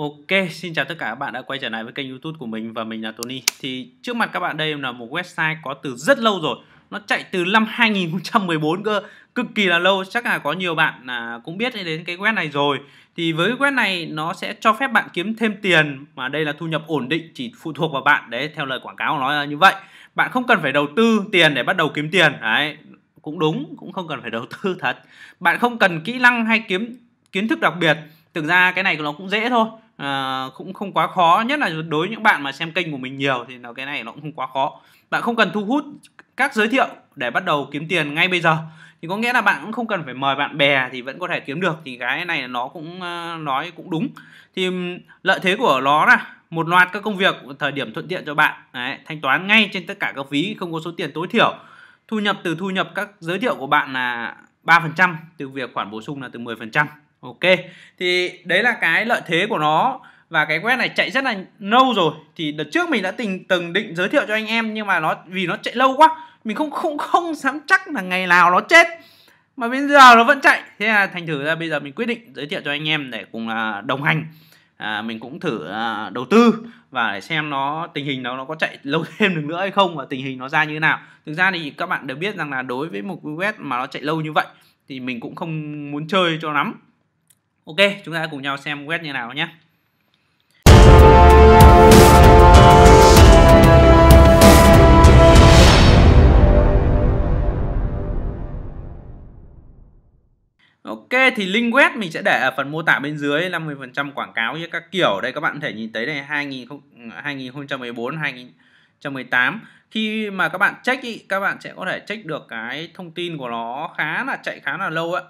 Ok, xin chào tất cả các bạn đã quay trở lại với kênh youtube của mình và mình là Tony Thì trước mặt các bạn đây là một website có từ rất lâu rồi Nó chạy từ năm 2014 cơ Cực kỳ là lâu, chắc là có nhiều bạn à, cũng biết đến cái web này rồi Thì với web này nó sẽ cho phép bạn kiếm thêm tiền Mà đây là thu nhập ổn định chỉ phụ thuộc vào bạn Đấy, theo lời quảng cáo nói là như vậy Bạn không cần phải đầu tư tiền để bắt đầu kiếm tiền Đấy, cũng đúng, cũng không cần phải đầu tư thật Bạn không cần kỹ năng hay kiếm kiến thức đặc biệt Thực ra cái này nó cũng dễ thôi Ờ, cũng không quá khó nhất là đối với những bạn mà xem kênh của mình nhiều thì nó cái này nó cũng không quá khó bạn không cần thu hút các giới thiệu để bắt đầu kiếm tiền ngay bây giờ thì có nghĩa là bạn cũng không cần phải mời bạn bè thì vẫn có thể kiếm được thì cái này nó cũng ờ, nói cũng đúng thì lợi thế của nó là một loạt các công việc thời điểm thuận tiện cho bạn Đấy, thanh toán ngay trên tất cả các phí không có số tiền tối thiểu thu nhập từ thu nhập các giới thiệu của bạn là 3% từ việc khoản bổ sung là từ 10% Ok, thì đấy là cái lợi thế của nó và cái web này chạy rất là lâu rồi thì đợt trước mình đã từng từng định giới thiệu cho anh em nhưng mà nó vì nó chạy lâu quá mình không không không dám chắc là ngày nào nó chết mà bây giờ nó vẫn chạy thế là thành thử ra bây giờ mình quyết định giới thiệu cho anh em để cùng à, đồng hành à, mình cũng thử à, đầu tư và để xem nó tình hình nó nó có chạy lâu thêm được nữa hay không và tình hình nó ra như thế nào thực ra thì các bạn đều biết rằng là đối với một web mà nó chạy lâu như vậy thì mình cũng không muốn chơi cho lắm Ok, chúng ta cùng nhau xem web như nào nhé. Ok thì link web mình sẽ để ở phần mô tả bên dưới 50% quảng cáo như các kiểu đây các bạn có thể nhìn thấy này 2000, 2014 2018 khi mà các bạn check ý, các bạn sẽ có thể check được cái thông tin của nó khá là chạy khá là lâu ạ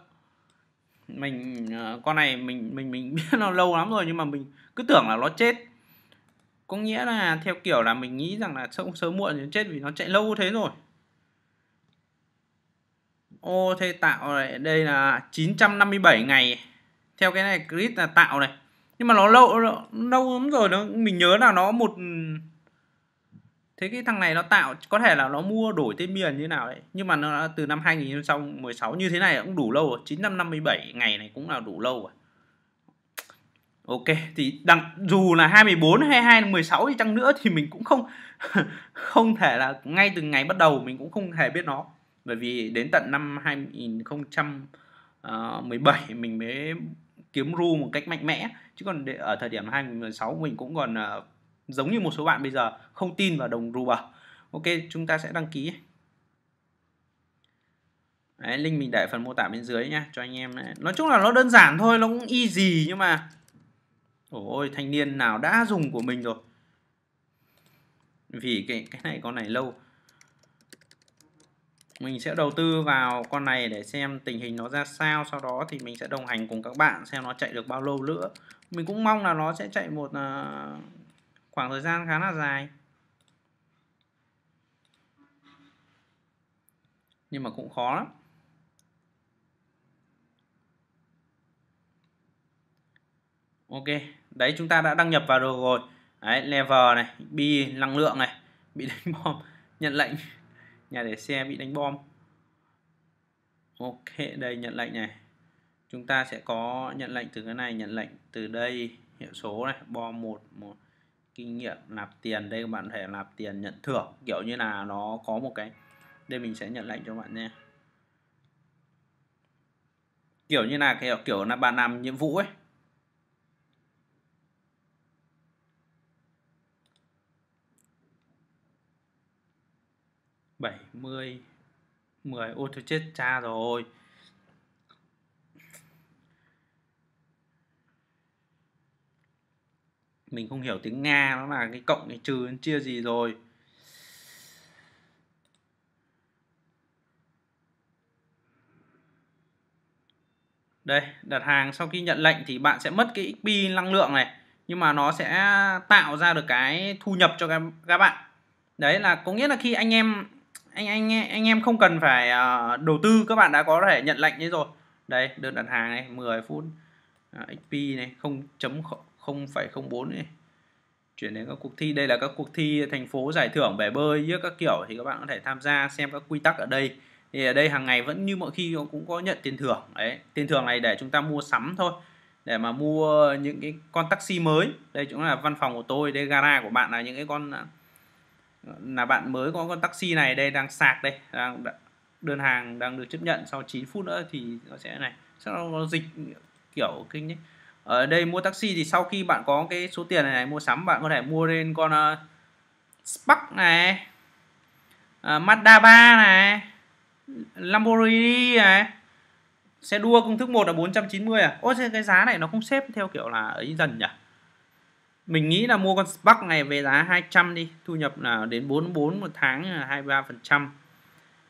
mình ờ, con này mình mình mình biết nó lâu lắm rồi nhưng mà mình cứ tưởng là nó chết có nghĩa là theo kiểu là mình nghĩ rằng là sớm sớm muộn thì chết vì nó chạy lâu thế rồi ô thế tạo này đây là 957 ngày theo cái này grid là tạo này nhưng mà nó lâu lâu lắm rồi nó mình nhớ là nó một thế cái thằng này nó tạo có thể là nó mua đổi tên miền như nào đấy nhưng mà nó từ năm 2016 như thế này cũng đủ lâu rồi 957 ngày này cũng là đủ lâu rồi Ok thì đằng, dù là 24 hay 216 thì chăng nữa thì mình cũng không không thể là ngay từ ngày bắt đầu mình cũng không hề biết nó bởi vì đến tận năm 2017 ờ, mình mới kiếm ru một cách mạnh mẽ chứ còn ở thời điểm 2016 mình cũng còn ờ, giống như một số bạn bây giờ không tin vào đồng rùa ok chúng ta sẽ đăng ký Đấy, link mình để phần mô tả bên dưới nhá cho anh em này. nói chung là nó đơn giản thôi nó cũng easy nhưng mà ôi thanh niên nào đã dùng của mình rồi vì cái cái này con này lâu mình sẽ đầu tư vào con này để xem tình hình nó ra sao sau đó thì mình sẽ đồng hành cùng các bạn xem nó chạy được bao lâu nữa mình cũng mong là nó sẽ chạy một à, khoảng thời gian khá là dài nhưng mà cũng khó lắm ok đấy chúng ta đã đăng nhập vào được rồi đấy lever này bi năng lượng này bị đánh bom nhận lệnh nhà để xe bị đánh bom ok đây nhận lệnh này chúng ta sẽ có nhận lệnh từ cái này nhận lệnh từ đây hiệu số này bom một một kinh nghiệm nạp tiền đây các bạn thể nạp tiền nhận thưởng kiểu như là nó có một cái đây mình sẽ nhận lệnh cho bạn nha kiểu như là kiểu kiểu là bạn làm nhiệm vụ ấy bảy mươi mười ô tôi chết cha rồi mình không hiểu tiếng nga nó là cái cộng cái trừ cái chia gì rồi đây đặt hàng sau khi nhận lệnh thì bạn sẽ mất cái XP năng lượng này nhưng mà nó sẽ tạo ra được cái thu nhập cho các, các bạn đấy là có nghĩa là khi anh em anh anh anh em không cần phải ờ, đầu tư các bạn đã có thể nhận lệnh đấy rồi đây đơn đặt hàng này 10 phút ờ, XP này không chấm 0,04 này chuyển đến các cuộc thi đây là các cuộc thi thành phố giải thưởng bể bơi giữa các kiểu thì các bạn có thể tham gia xem các quy tắc ở đây thì ở đây hàng ngày vẫn như mọi khi cũng có nhận tiền thưởng đấy tiền thưởng này để chúng ta mua sắm thôi để mà mua những cái con taxi mới đây chúng là văn phòng của tôi đây gara của bạn là những cái con là bạn mới có con taxi này đây đang sạc đây đang đơn hàng đang được chấp nhận sau 9 phút nữa thì nó sẽ này sau nó dịch kiểu kinh nhé ở đây mua taxi thì sau khi bạn có cái số tiền này, này mua sắm bạn có thể mua lên con uh, Spark này uh, Mazda 3 này Lamborghini này xe đua công thức 1 là 490 à Ôi cái giá này nó không xếp theo kiểu là ấy dần nhỉ mình nghĩ là mua con Spark này về giá 200 đi thu nhập là đến 44 một tháng là 23 phần trăm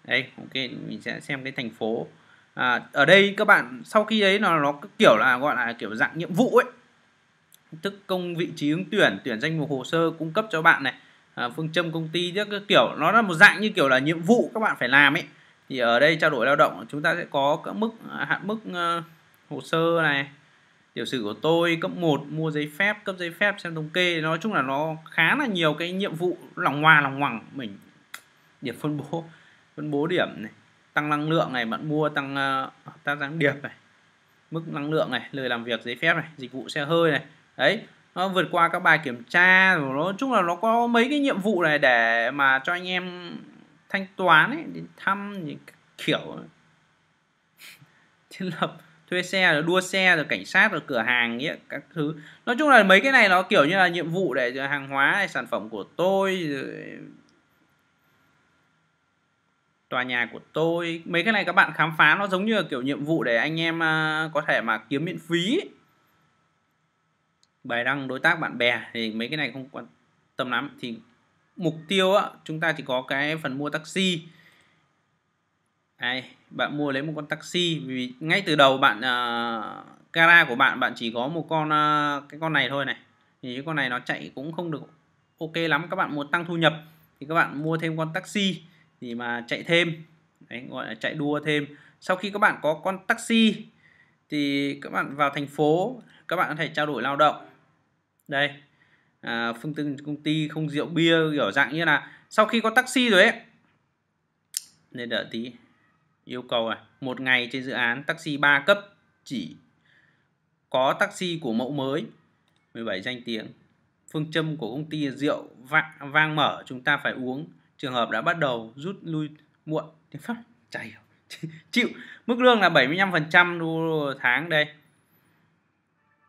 đây ok mình sẽ xem cái thành phố à, ở đây các bạn sau khi ấy nó nó kiểu là gọi là kiểu dạng nhiệm vụ ấy tức công vị trí ứng tuyển tuyển danh mục hồ sơ cung cấp cho bạn này à, phương châm công ty các kiểu nó là một dạng như kiểu là nhiệm vụ các bạn phải làm ấy thì ở đây trao đổi lao động chúng ta sẽ có các mức hạn mức ờ, hồ sơ này tiểu sử của tôi cấp 1 mua giấy phép cấp giấy phép xem thống kê nói chung là nó khá là nhiều cái nhiệm vụ lòng hoa lòng hoàng mình điểm phân bố phân bố điểm này tăng năng lượng này bạn mua tăng ờ, tăng gián điệp này mức năng lượng này lời làm việc giấy phép này dịch vụ xe hơi này đấy nó vượt qua các bài kiểm tra rồi nó chung là nó có mấy cái nhiệm vụ này để mà cho anh em thanh toán ấy đi thăm những kiểu thiết lập thuê xe rồi đua xe rồi cảnh sát rồi cửa hàng ấy, các thứ nói chung là mấy cái này nó kiểu như là nhiệm vụ để hàng hóa hay sản phẩm của tôi rồi tòa nhà của tôi mấy cái này các bạn khám phá nó giống như là kiểu nhiệm vụ để anh em à, có thể mà kiếm miễn phí bài đăng đối tác bạn bè thì mấy cái này không quan tâm lắm thì mục tiêu á, chúng ta chỉ có cái phần mua taxi Đây, bạn mua lấy một con taxi vì ngay từ đầu bạn uh, gara của bạn bạn chỉ có một con uh, cái con này thôi này thì cái con này nó chạy cũng không được ok lắm các bạn muốn tăng thu nhập thì các bạn mua thêm con taxi thì mà chạy thêm Đấy, gọi là chạy đua thêm sau khi các bạn có con taxi thì các bạn vào thành phố các bạn có thể trao đổi lao động đây à, phương tư công ty không rượu bia kiểu dạng như là sau khi có taxi rồi ấy nên đợi tí yêu cầu này một ngày trên dự án taxi 3 cấp chỉ có taxi của mẫu mới 17 danh tiếng phương châm của công ty rượu vang, vang mở chúng ta phải uống trường hợp đã bắt đầu rút lui muộn thì pháp chả hiểu chịu mức lương là 75% đô tháng đây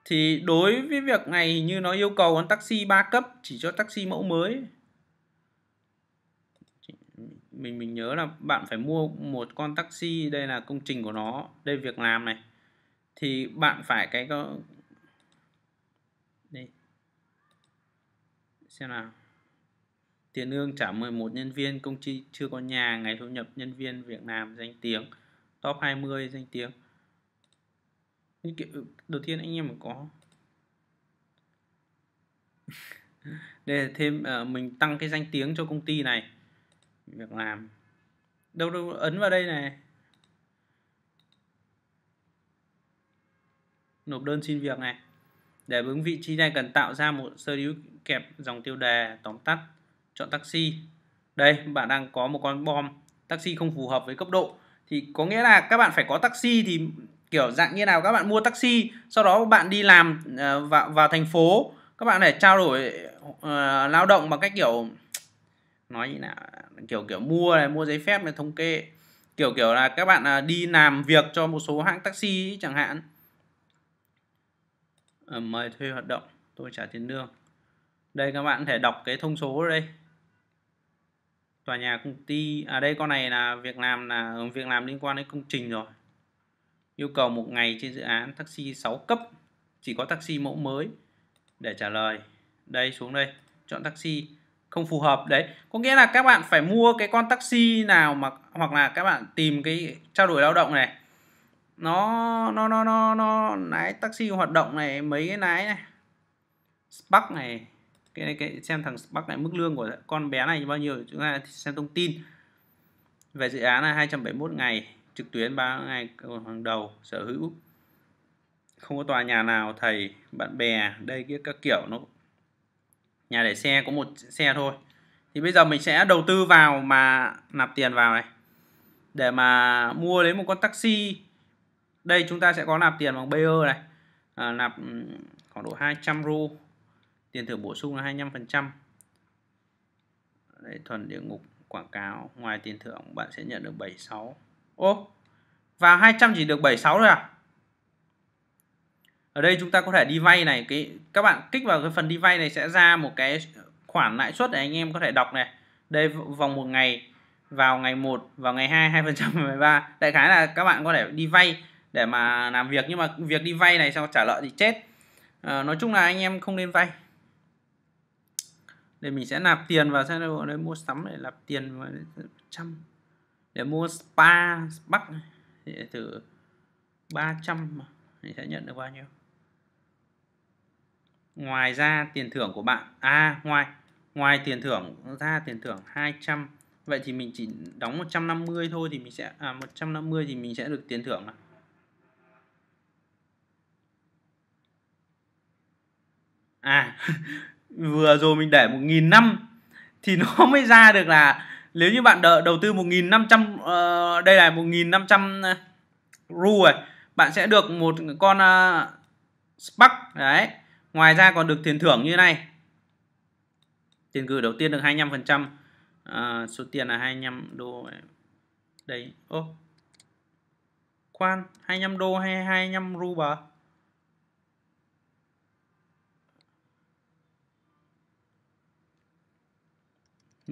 thì đối với việc này như nó yêu cầu con taxi 3 cấp chỉ cho taxi mẫu mới mình mình nhớ là bạn phải mua một con taxi đây là công trình của nó đây việc làm này thì bạn phải cái đây xem nào Tiền lương trả 11 nhân viên công ty chưa có nhà, ngày thu nhập nhân viên việc làm danh tiếng, top 20 danh tiếng. Như kiểu, ừ, đầu tiên anh em có đây thêm uh, mình tăng cái danh tiếng cho công ty này việc làm đâu đâu ấn vào đây này nộp đơn xin việc này để ứng vị trí này cần tạo ra một sơ yếu kẹp dòng tiêu đề tóm tắt chọn taxi đây bạn đang có một con bom taxi không phù hợp với cấp độ thì có nghĩa là các bạn phải có taxi thì kiểu dạng như nào các bạn mua taxi sau đó bạn đi làm uh, vào vào thành phố các bạn để trao đổi uh, lao động bằng cách kiểu nói như nào kiểu kiểu mua này mua giấy phép này thống kê kiểu kiểu là các bạn uh, đi làm việc cho một số hãng taxi chẳng hạn uh, mời thuê hoạt động tôi trả tiền lương đây các bạn có thể đọc cái thông số đây tòa nhà công ty à đây con này là việc làm là ừ, việc làm liên quan đến công trình rồi yêu cầu một ngày trên dự án taxi 6 cấp chỉ có taxi mẫu mới để trả lời đây xuống đây chọn taxi không phù hợp đấy có nghĩa là các bạn phải mua cái con taxi nào mà hoặc là các bạn tìm cái trao đổi lao động này nó nó nó nó nó lái taxi hoạt động này mấy cái lái này spark này cái này cái xem thằng Bắc lại mức lương của con bé này bao nhiêu chúng ta xem thông tin về dự án là 271 ngày trực tuyến 3 ngày hàng đầu sở hữu không có tòa nhà nào thầy bạn bè đây kia các kiểu nó nhà để xe có một xe thôi thì bây giờ mình sẽ đầu tư vào mà nạp tiền vào này để mà mua lấy một con taxi đây chúng ta sẽ có nạp tiền bằng BE này à, nạp ừ, khoảng độ 200 ru tiền thưởng bổ sung là 25% Đấy, thuần địa ngục quảng cáo ngoài tiền thưởng bạn sẽ nhận được 76 ô vào 200 chỉ được 76 thôi à ở đây chúng ta có thể đi vay này cái các bạn kích vào cái phần đi vay này sẽ ra một cái khoản lãi suất để anh em có thể đọc này đây vòng một ngày vào ngày 1 vào ngày 2 2 phần trăm 13 đại khái là các bạn có thể đi vay để mà làm việc nhưng mà việc đi vay này sau trả lợi thì chết à, nói chung là anh em không nên vay để mình sẽ nạp tiền vào xem đấy mua sắm để nạp tiền vào trăm để mua spa bắc thì để thử 300 thì sẽ nhận được bao nhiêu ngoài ra tiền thưởng của bạn à ngoài ngoài tiền thưởng ra tiền thưởng 200 vậy thì mình chỉ đóng 150 thôi thì mình sẽ à 150 thì mình sẽ được tiền thưởng à à vừa rồi mình để một nghìn năm thì nó mới ra được là nếu như bạn đầu tư 1.500 uh, ờ, đây là 1.500 ờ, ru rồi bạn sẽ được một con uh, spark đấy ngoài ra còn được tiền thưởng như này tiền gửi đầu tiên được 25% uh, số tiền là 25 đô đây ô oh. khoan 25 đô hay 25 ru bà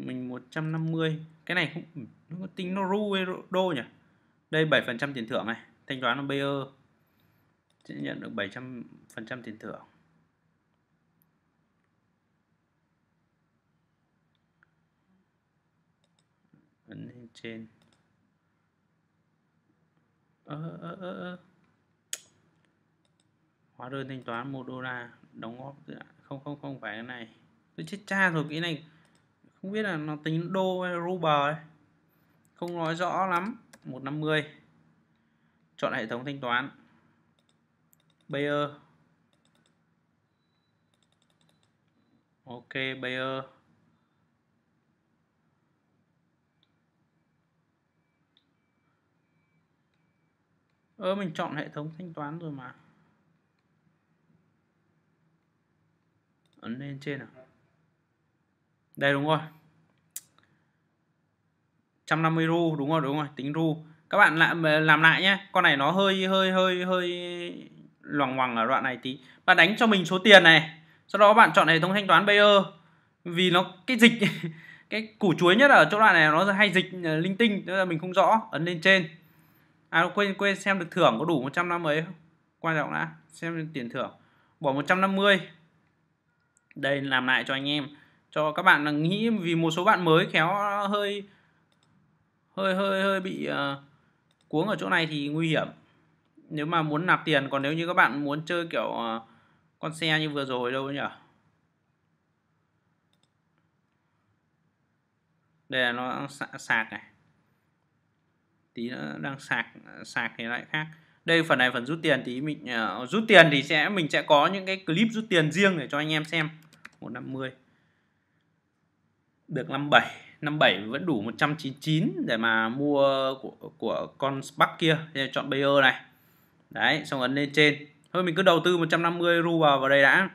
mình 150 cái này cũng nó tính nó ru đô nhỉ đây 7% tiền thưởng này thanh toán là Bayer sẽ nhận được 700% tiền thưởng ấn lên trên ơ ơ ơ hóa đơn thanh toán một đô la đóng góp không không không phải cái này tôi chết cha rồi cái này không biết là nó tính đô hay ruble ấy. không nói rõ lắm 150 chọn hệ thống thanh toán Bayer ok Bayer ơ mình chọn hệ thống thanh toán rồi mà ấn lên trên à đây đúng rồi 150 ru đúng rồi đúng rồi tính ru các bạn lại làm lại nhé con này nó hơi hơi hơi hơi loằng ngoằng ở đoạn này tí bạn đánh cho mình số tiền này sau đó bạn chọn hệ thống thanh toán Payer vì nó cái dịch cái củ chuối nhất ở chỗ đoạn này nó hay dịch ờ, linh tinh nên là mình không rõ ấn lên trên à quên quên xem được thưởng có đủ 150 ấy không quan trọng đã xem tiền thưởng bỏ 150 đây làm lại cho anh em cho các bạn là nghĩ vì một số bạn mới khéo hơi hơi hơi hơi bị uh, cuống ở chỗ này thì nguy hiểm nếu mà muốn nạp tiền còn nếu như các bạn muốn chơi kiểu uh, con xe như vừa rồi đâu nhỉ đây là nó sạc này tí nó đang sạc sạc thì lại khác đây phần này phần rút tiền tí mình uh, rút tiền thì sẽ mình sẽ có những cái clip rút tiền riêng để cho anh em xem 150 được 57 57 vẫn đủ 199 để mà mua của, của con Spark kia nên chọn Bayer này đấy xong ấn lên trên thôi mình cứ đầu tư 150 ru vào vào đây đã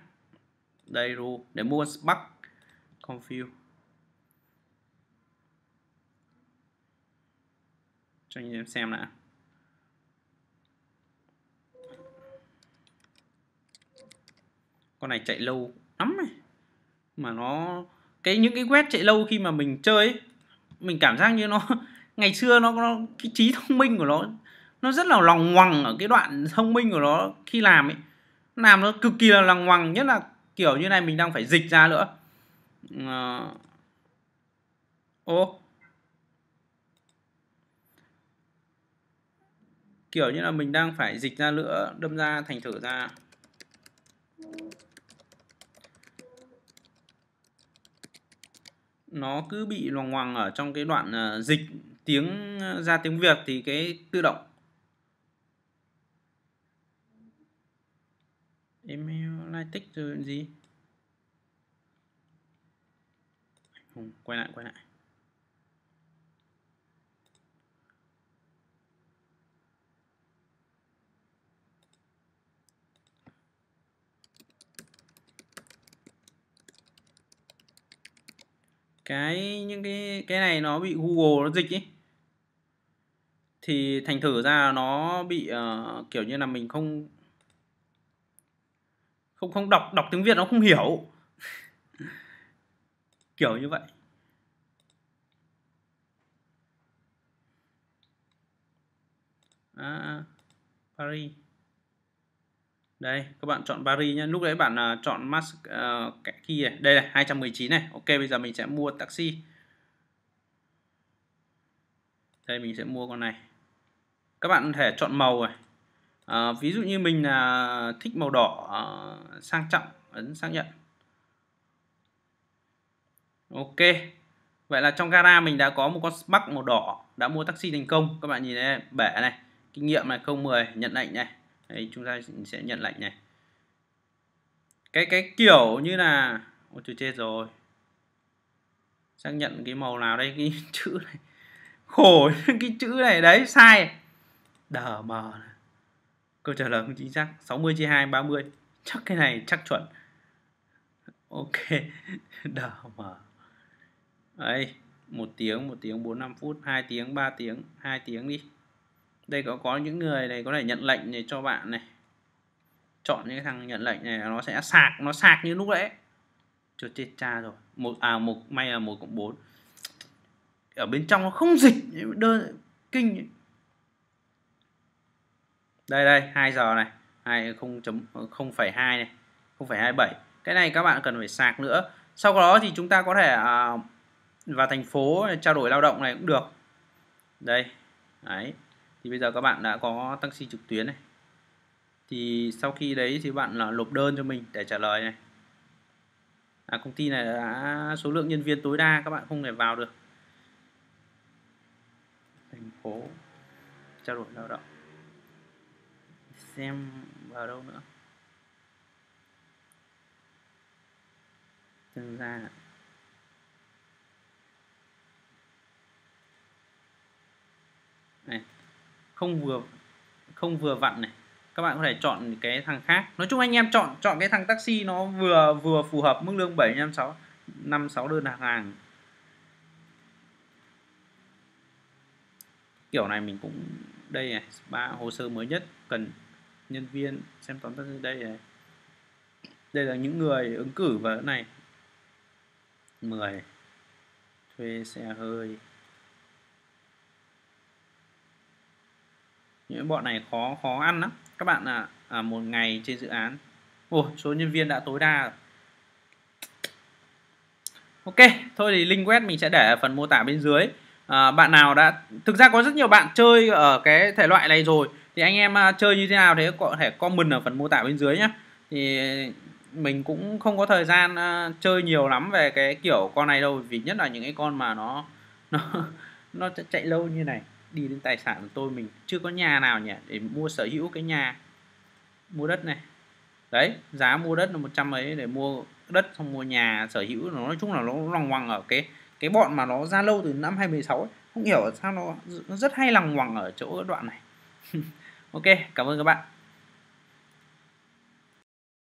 đây ru để mua con Spark Confuse cho anh em xem đã con này chạy lâu lắm này mà nó cái những cái quét chạy lâu khi mà mình chơi ấy, mình cảm giác như nó ngày xưa nó, nó cái trí thông minh của nó nó rất là lòng ngoằng ở cái đoạn thông minh của nó khi làm ấy làm nó cực kỳ là lòng ngoằng nhất là kiểu như này mình đang phải dịch ra nữa à... ô kiểu như là mình đang phải dịch ra nữa đâm ra thành thử ra nó cứ bị loằng ngoằng ở trong cái đoạn ờ, dịch tiếng ờ, ra tiếng Việt thì cái tự động email Lightic rồi gì quay lại quay lại cái những cái cái này nó bị Google nó dịch ý thì thành thử ra nó bị uh, kiểu như là mình không không không đọc đọc tiếng Việt nó không hiểu kiểu như vậy à, Paris đây các bạn chọn Paris nhé lúc đấy bạn uh, chọn mask à, uh, cái kia đây này 219 này ok bây giờ mình sẽ mua taxi đây mình sẽ mua con này các bạn có thể chọn màu rồi à, ví dụ như mình là thích màu đỏ uh, sang trọng ấn xác nhận ok vậy là trong gara mình đã có một con bắc màu đỏ đã mua taxi thành công các bạn nhìn này bẻ này kinh nghiệm này 010 nhận lệnh này Đấy, chúng ta sẽ nhận lệnh này cái cái kiểu như là ôi tôi chết rồi xác nhận cái màu nào đây cái chữ này khổ cái chữ này đấy sai đờ mờ câu trả lời không chính xác 60 chia 2 30 chắc cái này chắc chuẩn ok đờ mờ đấy một tiếng một tiếng 45 phút hai tiếng ba tiếng hai tiếng đi đây có có những người này có thể nhận lệnh này cho bạn này chọn những thằng nhận lệnh này nó sẽ sạc nó sạc như lúc nãy cho chết cha rồi một à một may là một cộng bốn ở bên trong nó không dịch đơn kinh đây đây 2 giờ này hai không chấm không phẩy hai này không phẩy hai bảy cái này các bạn cần phải sạc nữa sau đó thì chúng ta có thể à, vào thành phố trao đổi lao động này cũng được đây đấy thì bây giờ các bạn đã có taxi trực tuyến này thì sau khi đấy thì bạn là lục đơn cho mình để trả lời này à, công ty này đã số lượng nhân viên tối đa các bạn không thể vào được thành phố trao đổi lao động xem vào đâu nữa tương ra này không vừa không vừa vặn này các bạn có thể chọn cái thằng khác nói chung anh em chọn chọn cái thằng taxi nó vừa vừa phù hợp mức lương 756 56 đơn hàng kiểu này mình cũng đây này ba hồ sơ mới nhất cần nhân viên xem toán taxi đây này đây là những người ứng cử vào này 10 thuê xe hơi những bọn này khó khó ăn lắm các bạn là à, một ngày trên dự án ồ số nhân viên đã tối đa ok thôi thì link web mình sẽ để ở phần mô tả bên dưới à, bạn nào đã thực ra có rất nhiều bạn chơi ở cái thể loại này rồi thì anh em à, chơi như thế nào thế có thể comment ở phần mô tả bên dưới nhé thì mình cũng không có thời gian à, chơi nhiều lắm về cái kiểu con này đâu vì nhất là những cái con mà nó nó nó chạy lâu như này đi đến tài sản của tôi mình chưa có nhà nào nhỉ để mua sở hữu cái nhà mua đất này đấy giá mua đất là một trăm ấy để mua đất xong mua nhà sở hữu nó nói chung là nó lòng hoàng ở cái cái bọn mà nó ra lâu từ năm 2016 ấy, không hiểu sao nó, nó rất hay lằng hoàng ở chỗ đoạn này ok cảm ơn các bạn